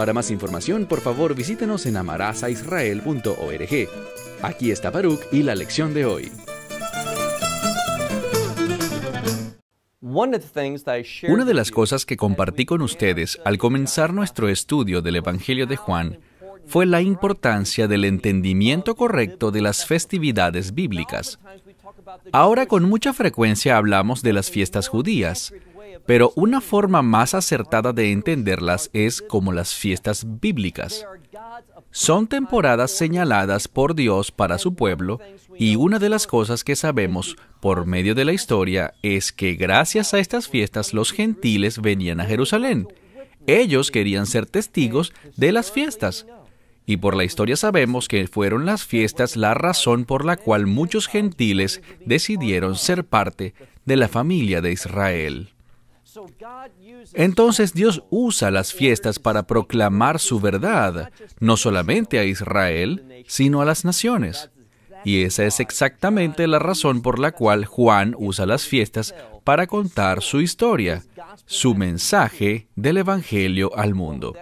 para más información, por favor, visítenos en amarazaisrael.org. Aquí está Baruch y la lección de hoy. Una de las cosas que compartí con ustedes al comenzar nuestro estudio del Evangelio de Juan fue la importancia del entendimiento correcto de las festividades bíblicas. Ahora con mucha frecuencia hablamos de las fiestas judías, pero una forma más acertada de entenderlas es como las fiestas bíblicas. Son temporadas señaladas por Dios para su pueblo y una de las cosas que sabemos por medio de la historia es que gracias a estas fiestas los gentiles venían a Jerusalén. Ellos querían ser testigos de las fiestas. Y por la historia sabemos que fueron las fiestas la razón por la cual muchos gentiles decidieron ser parte de la familia de Israel. Entonces Dios usa las fiestas para proclamar su verdad, no solamente a Israel, sino a las naciones. Y esa es exactamente la razón por la cual Juan usa las fiestas para contar su historia, su mensaje del Evangelio al mundo.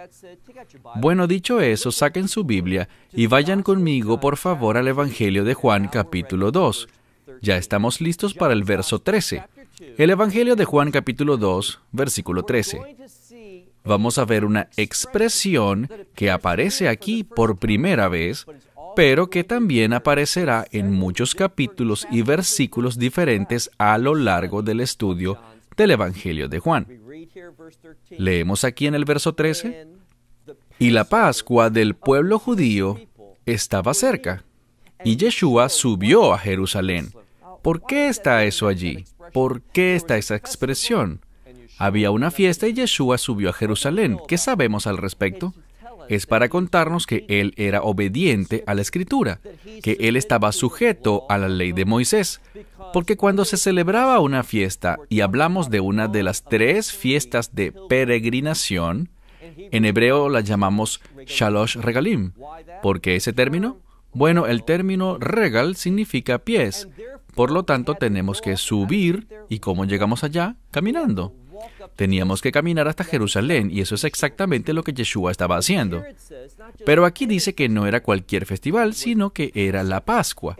Bueno, dicho eso, saquen su Biblia y vayan conmigo, por favor, al Evangelio de Juan capítulo 2. Ya estamos listos para el verso 13. El Evangelio de Juan capítulo 2, versículo 13. Vamos a ver una expresión que aparece aquí por primera vez, pero que también aparecerá en muchos capítulos y versículos diferentes a lo largo del estudio del Evangelio de Juan. Leemos aquí en el verso 13, y la Pascua del pueblo judío estaba cerca, y Yeshua subió a Jerusalén ¿Por qué está eso allí? ¿Por qué está esa expresión? Había una fiesta y Yeshua subió a Jerusalén. ¿Qué sabemos al respecto? Es para contarnos que él era obediente a la escritura, que él estaba sujeto a la ley de Moisés, porque cuando se celebraba una fiesta, y hablamos de una de las tres fiestas de peregrinación, en hebreo la llamamos Shalosh Regalim. ¿Por qué ese término? Bueno, el término regal significa pies, por lo tanto, tenemos que subir. ¿Y cómo llegamos allá? Caminando. Teníamos que caminar hasta Jerusalén y eso es exactamente lo que Yeshua estaba haciendo. Pero aquí dice que no era cualquier festival, sino que era la Pascua.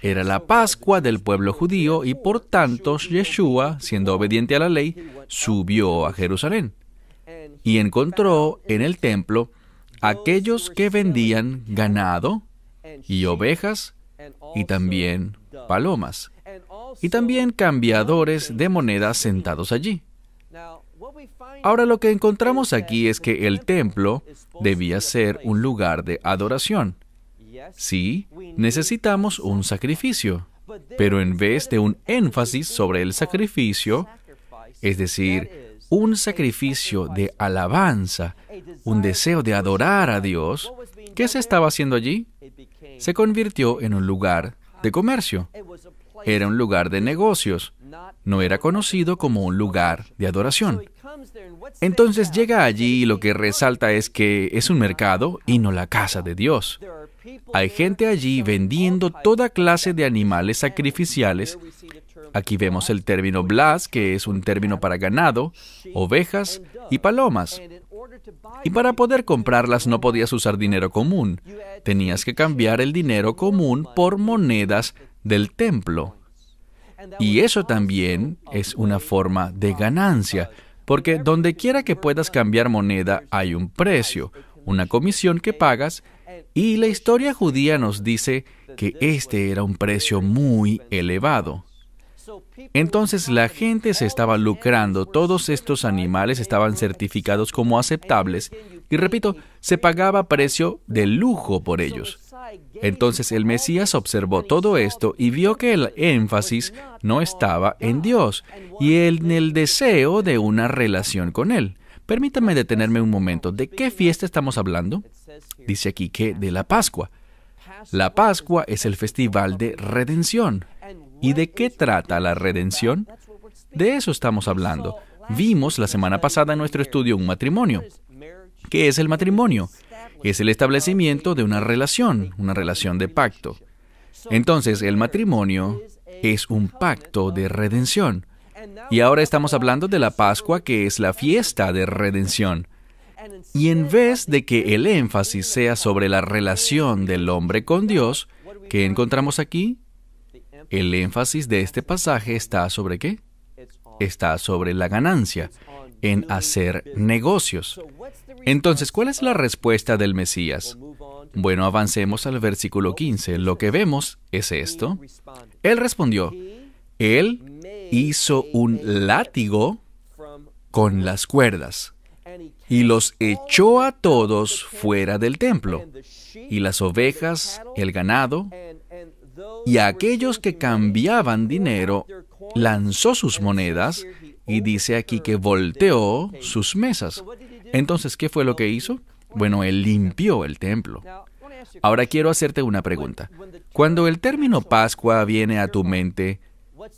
Era la Pascua del pueblo judío y por tanto Yeshua, siendo obediente a la ley, subió a Jerusalén y encontró en el templo aquellos que vendían ganado y ovejas y también palomas y también cambiadores de monedas sentados allí. Ahora lo que encontramos aquí es que el templo debía ser un lugar de adoración. Sí, necesitamos un sacrificio, pero en vez de un énfasis sobre el sacrificio, es decir, un sacrificio de alabanza, un deseo de adorar a Dios, ¿qué se estaba haciendo allí? Se convirtió en un lugar de comercio. Era un lugar de negocios. No era conocido como un lugar de adoración. Entonces llega allí y lo que resalta es que es un mercado y no la casa de Dios. Hay gente allí vendiendo toda clase de animales sacrificiales. Aquí vemos el término blas, que es un término para ganado, ovejas y palomas. Y para poder comprarlas no podías usar dinero común. Tenías que cambiar el dinero común por monedas del templo. Y eso también es una forma de ganancia, porque donde quiera que puedas cambiar moneda hay un precio, una comisión que pagas, y la historia judía nos dice que este era un precio muy elevado. Entonces la gente se estaba lucrando, todos estos animales estaban certificados como aceptables y repito, se pagaba precio de lujo por ellos. Entonces el Mesías observó todo esto y vio que el énfasis no estaba en Dios y en el deseo de una relación con Él. Permítame detenerme un momento. ¿De qué fiesta estamos hablando? Dice aquí que de la Pascua. La Pascua es el festival de redención. ¿Y de qué trata la redención? De eso estamos hablando. Vimos la semana pasada en nuestro estudio un matrimonio. ¿Qué es el matrimonio? Es el establecimiento de una relación, una relación de pacto. Entonces, el matrimonio es un pacto de redención. Y ahora estamos hablando de la Pascua, que es la fiesta de redención. Y en vez de que el énfasis sea sobre la relación del hombre con Dios, ¿qué encontramos aquí? El énfasis de este pasaje está sobre qué? Está sobre la ganancia, en hacer negocios. Entonces, ¿cuál es la respuesta del Mesías? Bueno, avancemos al versículo 15. Lo que vemos es esto. Él respondió, Él hizo un látigo con las cuerdas y los echó a todos fuera del templo. Y las ovejas, el ganado y a aquellos que cambiaban dinero, lanzó sus monedas y dice aquí que volteó sus mesas. Entonces, ¿qué fue lo que hizo? Bueno, él limpió el templo. Ahora quiero hacerte una pregunta. Cuando el término Pascua viene a tu mente,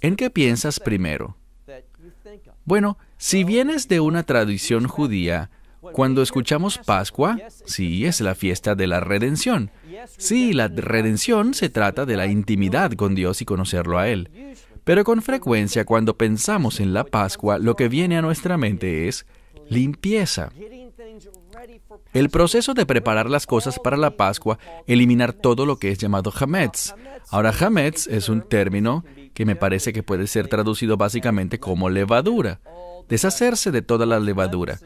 ¿en qué piensas primero? Bueno, si vienes de una tradición judía, cuando escuchamos Pascua, sí, es la fiesta de la redención. Sí, la redención se trata de la intimidad con Dios y conocerlo a Él. Pero con frecuencia cuando pensamos en la Pascua, lo que viene a nuestra mente es limpieza. El proceso de preparar las cosas para la Pascua, eliminar todo lo que es llamado hametz. Ahora, hametz es un término que me parece que puede ser traducido básicamente como levadura. Deshacerse de toda la levadura.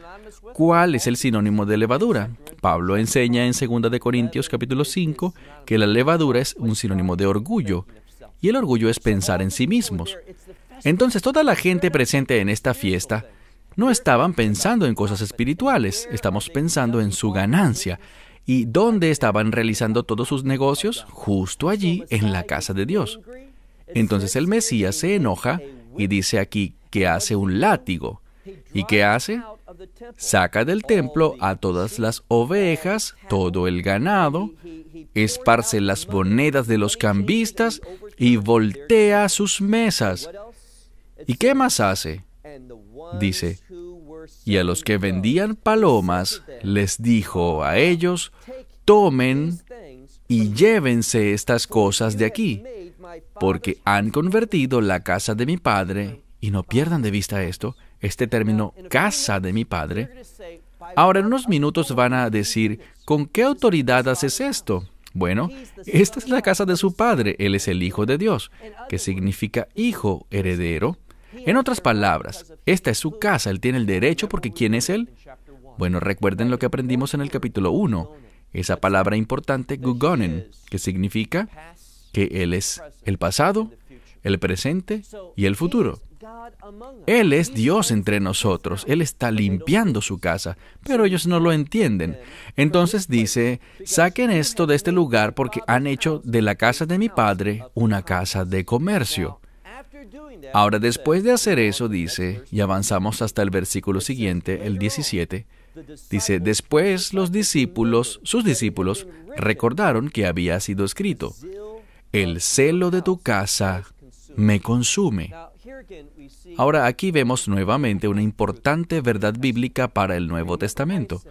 ¿Cuál es el sinónimo de levadura? Pablo enseña en 2 de Corintios capítulo 5 que la levadura es un sinónimo de orgullo y el orgullo es pensar en sí mismos. Entonces toda la gente presente en esta fiesta no estaban pensando en cosas espirituales, estamos pensando en su ganancia. ¿Y dónde estaban realizando todos sus negocios? Justo allí, en la casa de Dios. Entonces el Mesías se enoja y dice aquí que hace un látigo. ¿Y qué hace? Saca del templo a todas las ovejas, todo el ganado, esparce las monedas de los cambistas y voltea sus mesas. ¿Y qué más hace? Dice, y a los que vendían palomas les dijo a ellos, tomen y llévense estas cosas de aquí, porque han convertido la casa de mi padre, y no pierdan de vista esto, este término casa de mi padre, ahora en unos minutos van a decir, ¿con qué autoridad haces esto? Bueno, esta es la casa de su padre, él es el Hijo de Dios, que significa hijo heredero. En otras palabras, esta es su casa, él tiene el derecho porque ¿quién es él? Bueno, recuerden lo que aprendimos en el capítulo 1, esa palabra importante, gugonen, que significa que Él es el pasado, el presente y el futuro. Él es Dios entre nosotros, Él está limpiando su casa, pero ellos no lo entienden. Entonces dice, saquen esto de este lugar porque han hecho de la casa de mi padre una casa de comercio. Ahora, después de hacer eso, dice, y avanzamos hasta el versículo siguiente, el 17, dice, después los discípulos, sus discípulos, recordaron que había sido escrito, el celo de tu casa me consume. Ahora aquí vemos nuevamente una importante verdad bíblica para el Nuevo Testamento.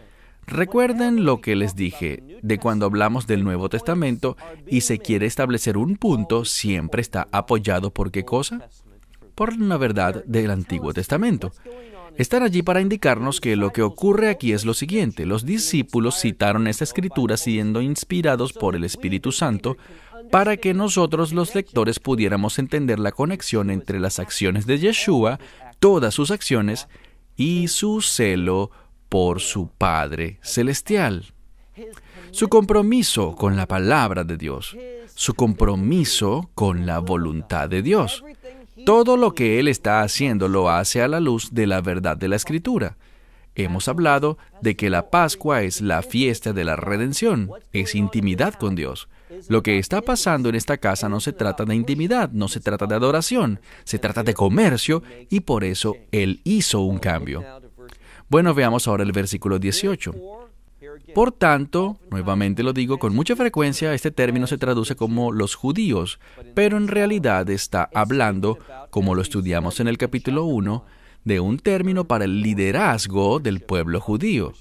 Recuerden lo que les dije de cuando hablamos del Nuevo Testamento y se quiere establecer un punto, siempre está apoyado por qué cosa? Por una verdad del Antiguo Testamento. Están allí para indicarnos que lo que ocurre aquí es lo siguiente. Los discípulos citaron esta escritura siendo inspirados por el Espíritu Santo para que nosotros los lectores pudiéramos entender la conexión entre las acciones de Yeshua, todas sus acciones, y su celo por su Padre Celestial. Su compromiso con la palabra de Dios, su compromiso con la voluntad de Dios. Todo lo que Él está haciendo lo hace a la luz de la verdad de la Escritura. Hemos hablado de que la Pascua es la fiesta de la redención, es intimidad con Dios. Lo que está pasando en esta casa no se trata de intimidad, no se trata de adoración, se trata de comercio y por eso Él hizo un cambio. Bueno, veamos ahora el versículo 18. Por tanto, nuevamente lo digo con mucha frecuencia, este término se traduce como los judíos, pero en realidad está hablando, como lo estudiamos en el capítulo 1, de un término para el liderazgo del pueblo judío.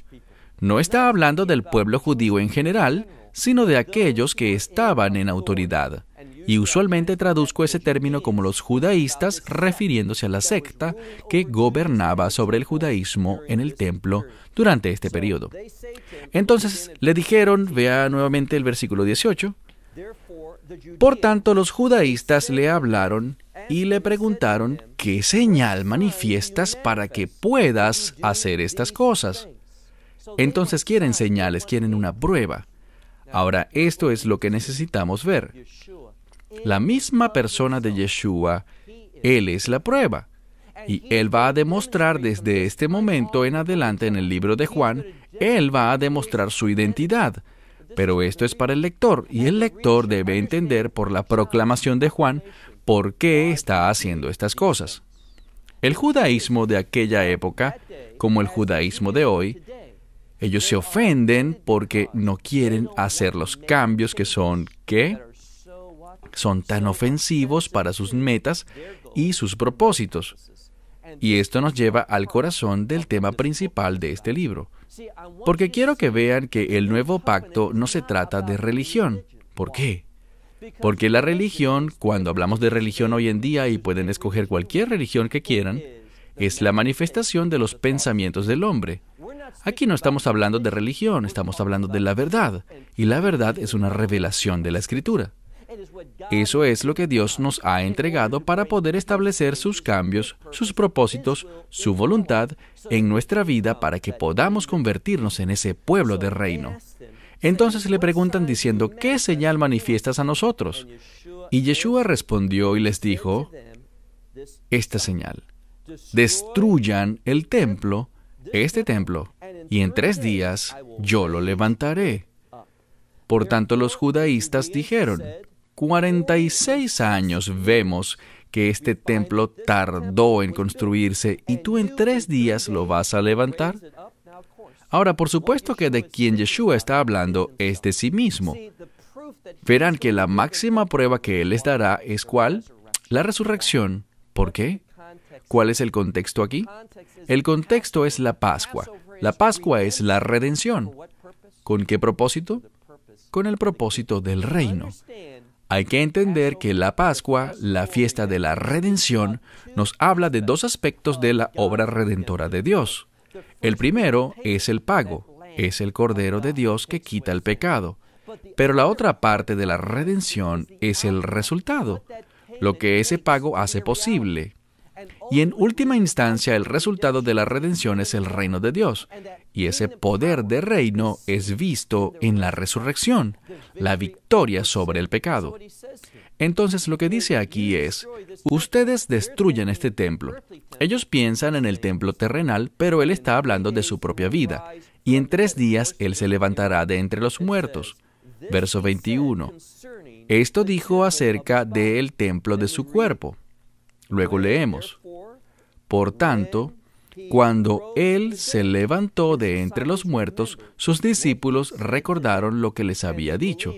No está hablando del pueblo judío en general, sino de aquellos que estaban en autoridad. Y usualmente traduzco ese término como los judaístas refiriéndose a la secta que gobernaba sobre el judaísmo en el templo durante este periodo. Entonces le dijeron, vea nuevamente el versículo 18, por tanto los judaístas le hablaron y le preguntaron, ¿qué señal manifiestas para que puedas hacer estas cosas? Entonces quieren señales, quieren una prueba. Ahora, esto es lo que necesitamos ver. La misma persona de Yeshua, Él es la prueba. Y Él va a demostrar desde este momento en adelante en el libro de Juan, Él va a demostrar su identidad. Pero esto es para el lector, y el lector debe entender por la proclamación de Juan por qué está haciendo estas cosas. El judaísmo de aquella época, como el judaísmo de hoy, ellos se ofenden porque no quieren hacer los cambios que son ¿qué? son tan ofensivos para sus metas y sus propósitos. Y esto nos lleva al corazón del tema principal de este libro. Porque quiero que vean que el nuevo pacto no se trata de religión. ¿Por qué? Porque la religión, cuando hablamos de religión hoy en día y pueden escoger cualquier religión que quieran, es la manifestación de los pensamientos del hombre. Aquí no estamos hablando de religión, estamos hablando de la verdad. Y la verdad es una revelación de la escritura. Eso es lo que Dios nos ha entregado para poder establecer sus cambios, sus propósitos, su voluntad en nuestra vida para que podamos convertirnos en ese pueblo de reino. Entonces le preguntan diciendo, ¿qué señal manifiestas a nosotros? Y Yeshua respondió y les dijo, esta señal, destruyan el templo, este templo, y en tres días yo lo levantaré. Por tanto, los judaístas dijeron, 46 años vemos que este templo tardó en construirse y tú en tres días lo vas a levantar. Ahora, por supuesto que de quien Yeshua está hablando es de sí mismo. Verán que la máxima prueba que Él les dará es cuál? La resurrección. ¿Por qué? ¿Cuál es el contexto aquí? El contexto es la Pascua. La Pascua es la redención. ¿Con qué propósito? Con el propósito del reino. Hay que entender que la Pascua, la fiesta de la redención, nos habla de dos aspectos de la obra redentora de Dios. El primero es el pago, es el Cordero de Dios que quita el pecado. Pero la otra parte de la redención es el resultado, lo que ese pago hace posible, y en última instancia, el resultado de la redención es el reino de Dios. Y ese poder de reino es visto en la resurrección, la victoria sobre el pecado. Entonces lo que dice aquí es, ustedes destruyen este templo. Ellos piensan en el templo terrenal, pero Él está hablando de su propia vida. Y en tres días Él se levantará de entre los muertos. Verso 21. Esto dijo acerca del templo de su cuerpo. Luego leemos, por tanto, cuando Él se levantó de entre los muertos, sus discípulos recordaron lo que les había dicho.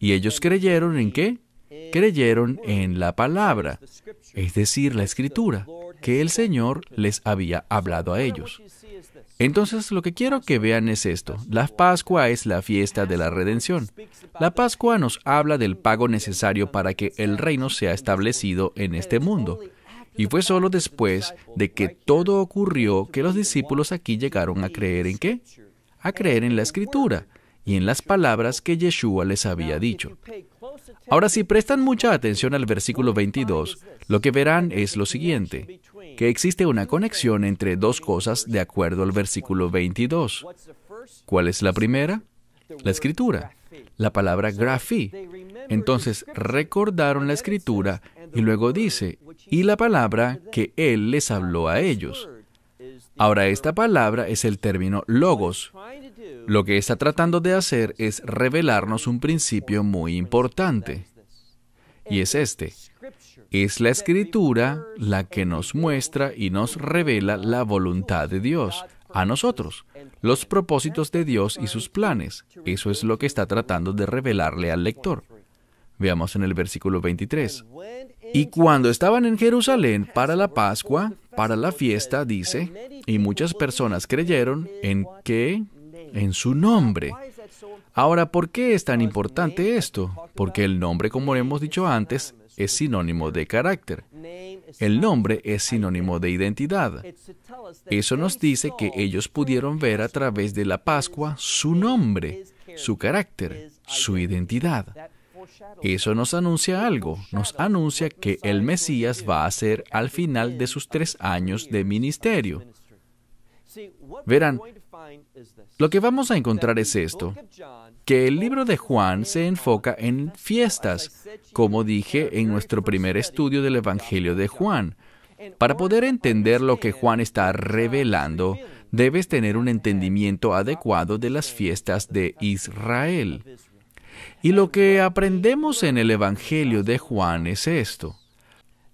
¿Y ellos creyeron en qué? Creyeron en la palabra, es decir, la escritura, que el Señor les había hablado a ellos. Entonces lo que quiero que vean es esto. La Pascua es la fiesta de la redención. La Pascua nos habla del pago necesario para que el reino sea establecido en este mundo. Y fue solo después de que todo ocurrió que los discípulos aquí llegaron a creer en qué? A creer en la escritura y en las palabras que Yeshua les había dicho. Ahora, si prestan mucha atención al versículo 22, lo que verán es lo siguiente, que existe una conexión entre dos cosas de acuerdo al versículo 22. ¿Cuál es la primera? La escritura, la palabra grafí. Entonces recordaron la escritura y luego dice, y la palabra que Él les habló a ellos. Ahora esta palabra es el término logos. Lo que está tratando de hacer es revelarnos un principio muy importante. Y es este. Es la escritura la que nos muestra y nos revela la voluntad de Dios a nosotros, los propósitos de Dios y sus planes. Eso es lo que está tratando de revelarle al lector. Veamos en el versículo 23. Y cuando estaban en Jerusalén para la Pascua, para la fiesta, dice, y muchas personas creyeron en que, en su nombre. Ahora, ¿por qué es tan importante esto? Porque el nombre, como hemos dicho antes, es sinónimo de carácter. El nombre es sinónimo de identidad. Eso nos dice que ellos pudieron ver a través de la Pascua su nombre, su carácter, su identidad. Eso nos anuncia algo, nos anuncia que el Mesías va a ser al final de sus tres años de ministerio. Verán, lo que vamos a encontrar es esto, que el libro de Juan se enfoca en fiestas, como dije en nuestro primer estudio del Evangelio de Juan. Para poder entender lo que Juan está revelando, debes tener un entendimiento adecuado de las fiestas de Israel. Y lo que aprendemos en el Evangelio de Juan es esto.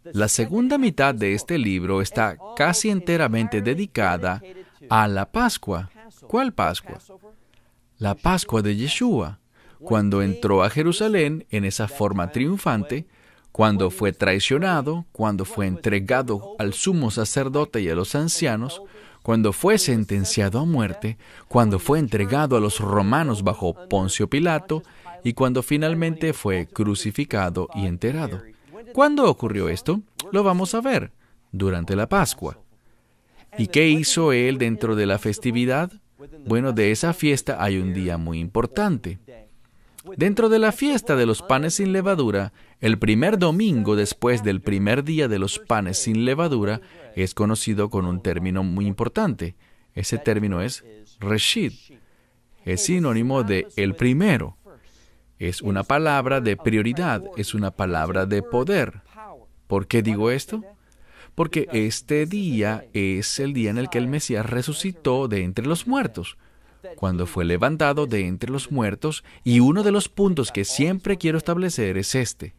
La segunda mitad de este libro está casi enteramente dedicada a la Pascua. ¿Cuál Pascua? La Pascua de Yeshua, cuando entró a Jerusalén en esa forma triunfante, cuando fue traicionado, cuando fue entregado al sumo sacerdote y a los ancianos, cuando fue sentenciado a muerte, cuando fue entregado a los romanos bajo Poncio Pilato, y cuando finalmente fue crucificado y enterado. ¿Cuándo ocurrió esto? Lo vamos a ver, durante la Pascua. ¿Y qué hizo él dentro de la festividad? Bueno, de esa fiesta hay un día muy importante. Dentro de la fiesta de los panes sin levadura, el primer domingo después del primer día de los panes sin levadura es conocido con un término muy importante. Ese término es Reshid. Es sinónimo de el primero. Es una palabra de prioridad, es una palabra de poder. ¿Por qué digo esto? Porque este día es el día en el que el Mesías resucitó de entre los muertos, cuando fue levantado de entre los muertos, y uno de los puntos que siempre quiero establecer es este.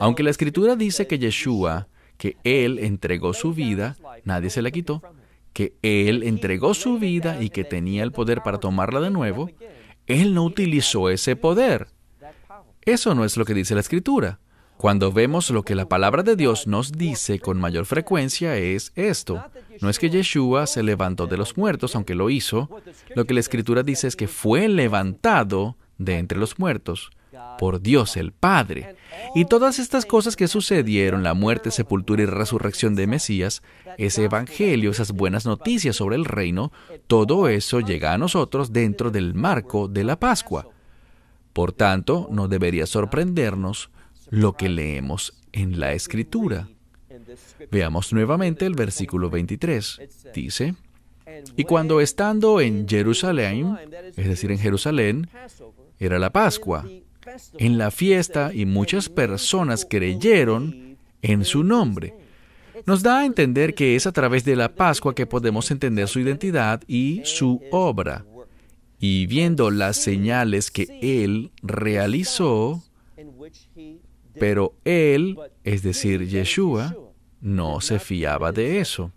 Aunque la escritura dice que Yeshua, que Él entregó su vida, nadie se la quitó, que Él entregó su vida y que tenía el poder para tomarla de nuevo, Él no utilizó ese poder. Eso no es lo que dice la escritura. Cuando vemos lo que la palabra de Dios nos dice con mayor frecuencia es esto. No es que Yeshua se levantó de los muertos, aunque lo hizo. Lo que la escritura dice es que fue levantado de entre los muertos por Dios el Padre. Y todas estas cosas que sucedieron, la muerte, sepultura y resurrección de Mesías, ese evangelio, esas buenas noticias sobre el reino, todo eso llega a nosotros dentro del marco de la Pascua. Por tanto, no debería sorprendernos lo que leemos en la Escritura. Veamos nuevamente el versículo 23. Dice, y cuando estando en Jerusalén, es decir, en Jerusalén, era la Pascua, en la fiesta y muchas personas creyeron en su nombre. Nos da a entender que es a través de la Pascua que podemos entender su identidad y su obra y viendo las señales que él realizó, pero él, es decir, Yeshua, no se fiaba de eso.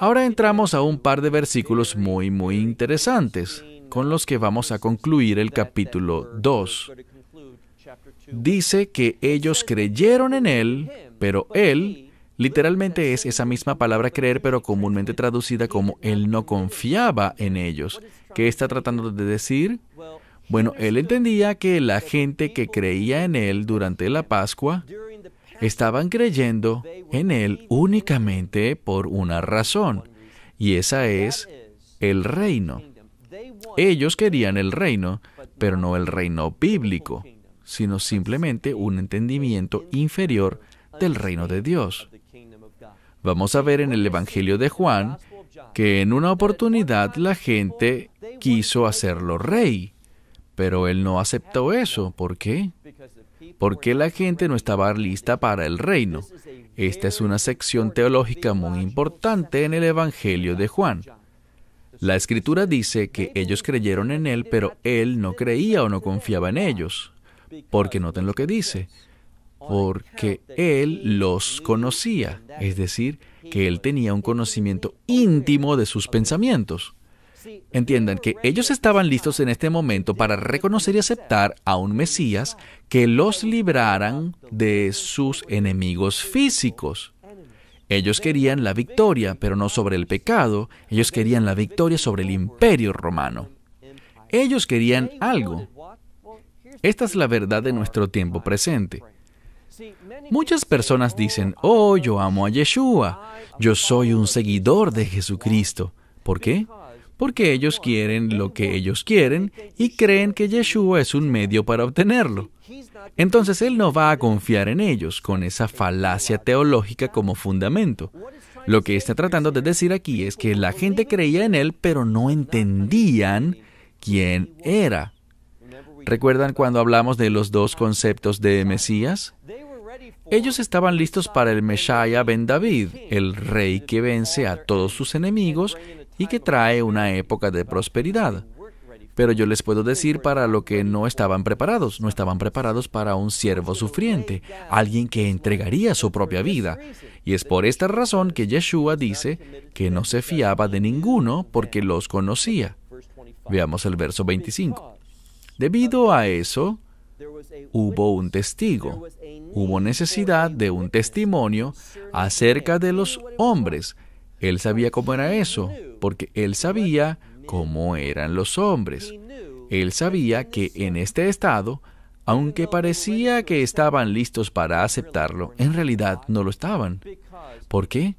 Ahora entramos a un par de versículos muy, muy interesantes, con los que vamos a concluir el capítulo 2. Dice que ellos creyeron en él, pero él, literalmente es esa misma palabra creer, pero comúnmente traducida como él no confiaba en ellos. ¿Qué está tratando de decir? Bueno, él entendía que la gente que creía en él durante la Pascua estaban creyendo en él únicamente por una razón, y esa es el reino. Ellos querían el reino, pero no el reino bíblico, sino simplemente un entendimiento inferior del reino de Dios. Vamos a ver en el Evangelio de Juan que en una oportunidad la gente quiso hacerlo rey, pero él no aceptó eso. ¿Por qué? Porque la gente no estaba lista para el reino. Esta es una sección teológica muy importante en el Evangelio de Juan. La escritura dice que ellos creyeron en él, pero él no creía o no confiaba en ellos. Porque noten lo que dice. Porque él los conocía, es decir, que él tenía un conocimiento íntimo de sus pensamientos. Entiendan que ellos estaban listos en este momento para reconocer y aceptar a un Mesías que los libraran de sus enemigos físicos. Ellos querían la victoria, pero no sobre el pecado, ellos querían la victoria sobre el imperio romano. Ellos querían algo. Esta es la verdad de nuestro tiempo presente. Muchas personas dicen, oh, yo amo a Yeshua, yo soy un seguidor de Jesucristo. ¿Por qué? Porque ellos quieren lo que ellos quieren y creen que Yeshua es un medio para obtenerlo. Entonces Él no va a confiar en ellos con esa falacia teológica como fundamento. Lo que está tratando de decir aquí es que la gente creía en Él, pero no entendían quién era. ¿Recuerdan cuando hablamos de los dos conceptos de Mesías? Ellos estaban listos para el Mesías ben David, el rey que vence a todos sus enemigos y que trae una época de prosperidad. Pero yo les puedo decir para lo que no estaban preparados. No estaban preparados para un siervo sufriente, alguien que entregaría su propia vida. Y es por esta razón que Yeshua dice que no se fiaba de ninguno porque los conocía. Veamos el verso 25. Debido a eso, hubo un testigo, hubo necesidad de un testimonio acerca de los hombres. Él sabía cómo era eso, porque él sabía cómo eran los hombres. Él sabía que en este estado, aunque parecía que estaban listos para aceptarlo, en realidad no lo estaban. ¿Por qué?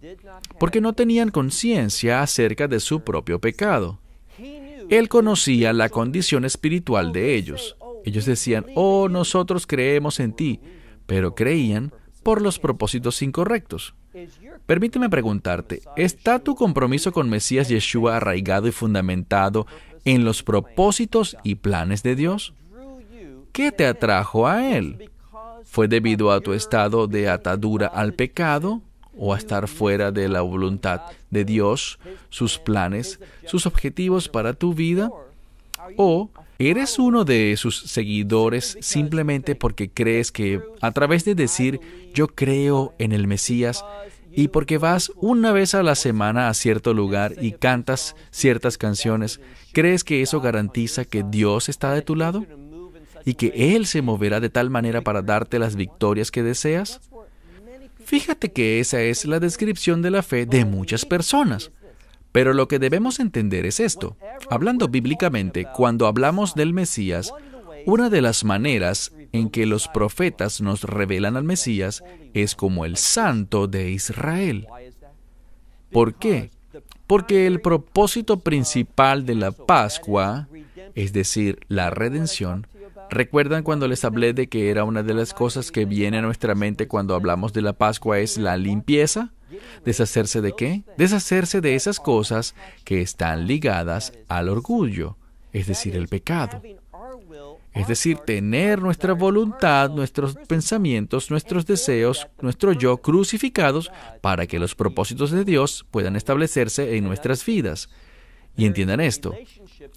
Porque no tenían conciencia acerca de su propio pecado. Él conocía la condición espiritual de ellos. Ellos decían, oh, nosotros creemos en ti, pero creían por los propósitos incorrectos. Permíteme preguntarte, ¿está tu compromiso con Mesías Yeshua arraigado y fundamentado en los propósitos y planes de Dios? ¿Qué te atrajo a Él? ¿Fue debido a tu estado de atadura al pecado? o a estar fuera de la voluntad de Dios, sus planes, sus objetivos para tu vida? ¿O eres uno de sus seguidores simplemente porque crees que a través de decir yo creo en el Mesías y porque vas una vez a la semana a cierto lugar y cantas ciertas canciones, crees que eso garantiza que Dios está de tu lado? ¿Y que Él se moverá de tal manera para darte las victorias que deseas? Fíjate que esa es la descripción de la fe de muchas personas. Pero lo que debemos entender es esto. Hablando bíblicamente, cuando hablamos del Mesías, una de las maneras en que los profetas nos revelan al Mesías es como el santo de Israel. ¿Por qué? Porque el propósito principal de la Pascua, es decir, la redención, ¿Recuerdan cuando les hablé de que era una de las cosas que viene a nuestra mente cuando hablamos de la Pascua es la limpieza? ¿Deshacerse de qué? Deshacerse de esas cosas que están ligadas al orgullo, es decir, el pecado. Es decir, tener nuestra voluntad, nuestros pensamientos, nuestros deseos, nuestro yo crucificados para que los propósitos de Dios puedan establecerse en nuestras vidas. Y entiendan esto,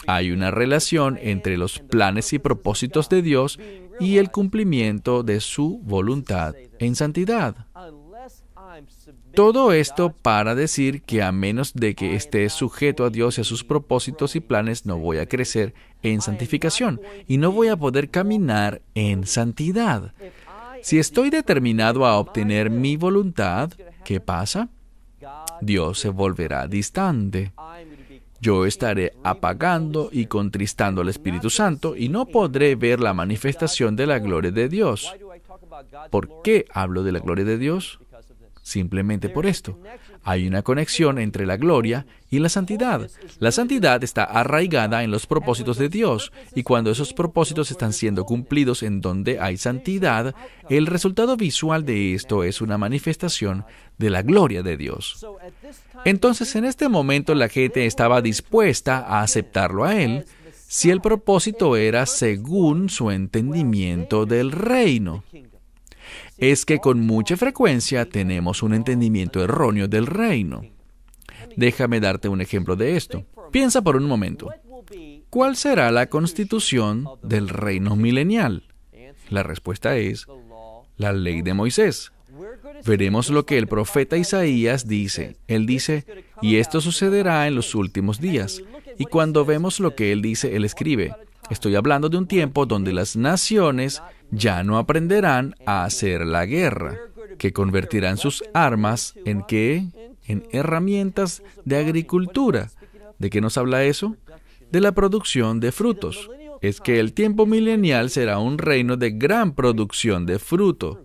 hay una relación entre los planes y propósitos de Dios y el cumplimiento de su voluntad en santidad. Todo esto para decir que a menos de que esté sujeto a Dios y a sus propósitos y planes, no voy a crecer en santificación y no voy a poder caminar en santidad. Si estoy determinado a obtener mi voluntad, ¿qué pasa? Dios se volverá distante yo estaré apagando y contristando al Espíritu Santo y no podré ver la manifestación de la gloria de Dios. ¿Por qué hablo de la gloria de Dios? Simplemente por esto. Hay una conexión entre la gloria y la santidad. La santidad está arraigada en los propósitos de Dios y cuando esos propósitos están siendo cumplidos en donde hay santidad, el resultado visual de esto es una manifestación de la gloria de Dios. Entonces en este momento la gente estaba dispuesta a aceptarlo a Él si el propósito era según su entendimiento del reino es que con mucha frecuencia tenemos un entendimiento erróneo del reino. Déjame darte un ejemplo de esto. Piensa por un momento. ¿Cuál será la constitución del reino milenial? La respuesta es la ley de Moisés. Veremos lo que el profeta Isaías dice. Él dice, y esto sucederá en los últimos días. Y cuando vemos lo que él dice, él escribe, estoy hablando de un tiempo donde las naciones ya no aprenderán a hacer la guerra, que convertirán sus armas en qué? En herramientas de agricultura. ¿De qué nos habla eso? De la producción de frutos. Es que el tiempo milenial será un reino de gran producción de fruto.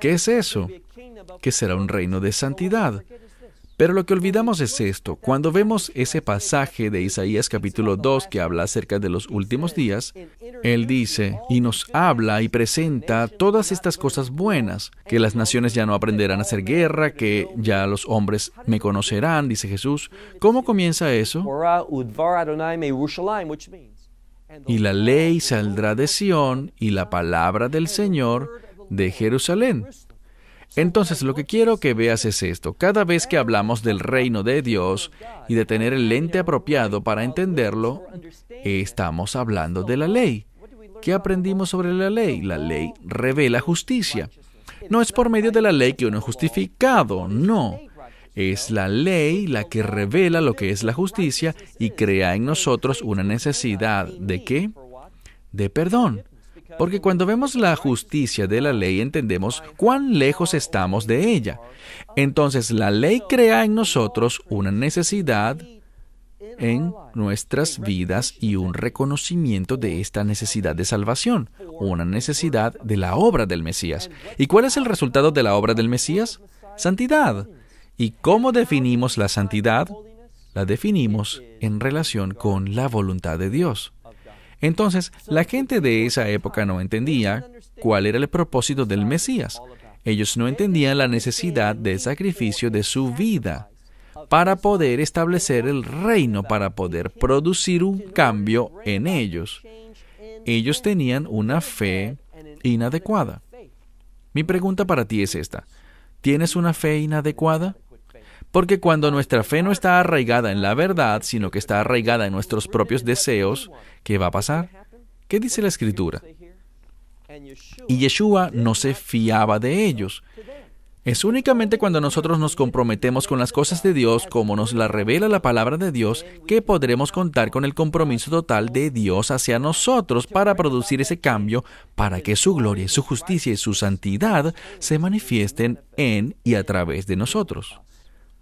¿Qué es eso? Que será un reino de santidad. Pero lo que olvidamos es esto. Cuando vemos ese pasaje de Isaías capítulo 2 que habla acerca de los últimos días, Él dice, y nos habla y presenta todas estas cosas buenas, que las naciones ya no aprenderán a hacer guerra, que ya los hombres me conocerán, dice Jesús. ¿Cómo comienza eso? Y la ley saldrá de Sion y la palabra del Señor de Jerusalén. Entonces lo que quiero que veas es esto. Cada vez que hablamos del reino de Dios y de tener el lente apropiado para entenderlo, estamos hablando de la ley. ¿Qué aprendimos sobre la ley? La ley revela justicia. No es por medio de la ley que uno es justificado, no. Es la ley la que revela lo que es la justicia y crea en nosotros una necesidad de qué? De perdón. Porque cuando vemos la justicia de la ley entendemos cuán lejos estamos de ella. Entonces la ley crea en nosotros una necesidad en nuestras vidas y un reconocimiento de esta necesidad de salvación, una necesidad de la obra del Mesías. ¿Y cuál es el resultado de la obra del Mesías? Santidad. ¿Y cómo definimos la santidad? La definimos en relación con la voluntad de Dios. Entonces, la gente de esa época no entendía cuál era el propósito del Mesías. Ellos no entendían la necesidad del sacrificio de su vida para poder establecer el reino, para poder producir un cambio en ellos. Ellos tenían una fe inadecuada. Mi pregunta para ti es esta. ¿Tienes una fe inadecuada? Porque cuando nuestra fe no está arraigada en la verdad, sino que está arraigada en nuestros propios deseos, ¿qué va a pasar? ¿Qué dice la escritura? Y Yeshua no se fiaba de ellos. Es únicamente cuando nosotros nos comprometemos con las cosas de Dios, como nos la revela la palabra de Dios, que podremos contar con el compromiso total de Dios hacia nosotros para producir ese cambio, para que su gloria, su justicia y su santidad se manifiesten en y a través de nosotros.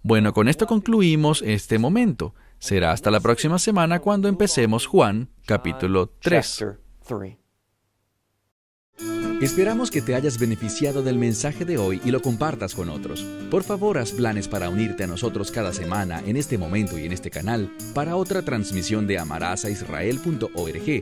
Bueno, con esto concluimos este momento. Será hasta la próxima semana cuando empecemos Juan capítulo 3. Esperamos que te hayas beneficiado del mensaje de hoy y lo compartas con otros. Por favor, haz planes para unirte a nosotros cada semana en este momento y en este canal para otra transmisión de amarazaisrael.org.